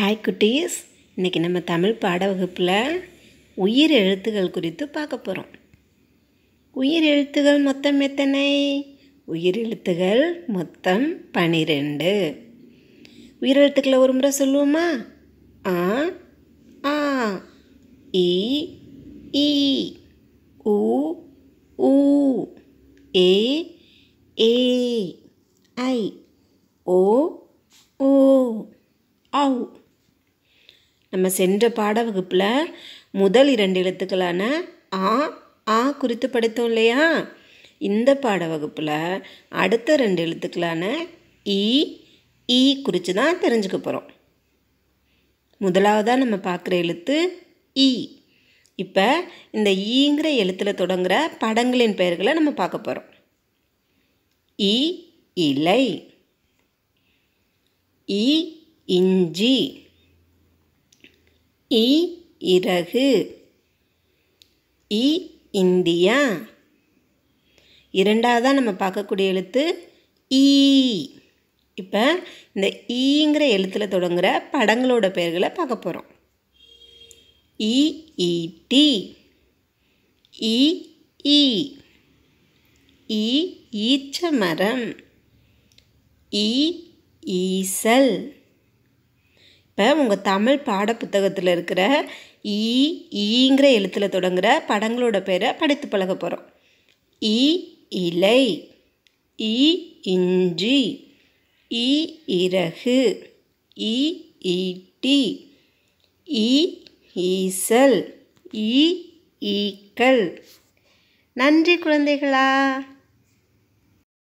hi குட்டீஸ் இன்றைக்கி நம்ம தமிழ் பாட வகுப்பில் உயிர் எழுத்துகள் குறித்து பார்க்க போகிறோம் உயிர் எழுத்துகள் மொத்தம் எத்தனை உயிர் எழுத்துகள் மொத்தம் பனிரெண்டு உயிர் எழுத்துக்களை ஒரு முறை சொல்லுவோமா ஆ ஆ இ ஈ உ ஊ ஏ ஏ ஐ ஓ நம்ம சென்ற பாட வகுப்பில் முதல் இரண்டு எழுத்துக்களான ஆ ஆ குறித்து படித்தோம் இல்லையா இந்த பாட வகுப்பில் அடுத்த ரெண்டு எழுத்துக்களான இ இ குறித்து தான் தெரிஞ்சுக்க போகிறோம் முதலாவதாக நம்ம பார்க்குற எழுத்து இ இப்போ இந்த ஈங்கிற எழுத்தில் தொடங்குகிற படங்களின் பெயர்களை நம்ம பார்க்க போகிறோம் இ இலை இ இஞ்சி இ இறகு இ இந்தியா இரண்டாவதாக நம்ம பார்க்கக்கூடிய எழுத்து ஈ இப்போ இந்த ஈங்கிற எழுத்தில் தொடங்குகிற படங்களோட பெயர்களை பார்க்க போகிறோம் இஇடி இஇ ஈச்ச மரம் இ ஈசல் இப்போ உங்கள் தமிழ் பாடப்புத்தகத்தில் இருக்கிற ஈ ஈங்கிற எழுத்தில் தொடங்குகிற படங்களோட பேரை படித்து பழக போகிறோம் ஈ இலை ஈ இஞ்சி ஈ இறகு ஈ ஈட்டி ஈ ஈசல் ஈ ஈக்கள் நன்றி குழந்தைகளா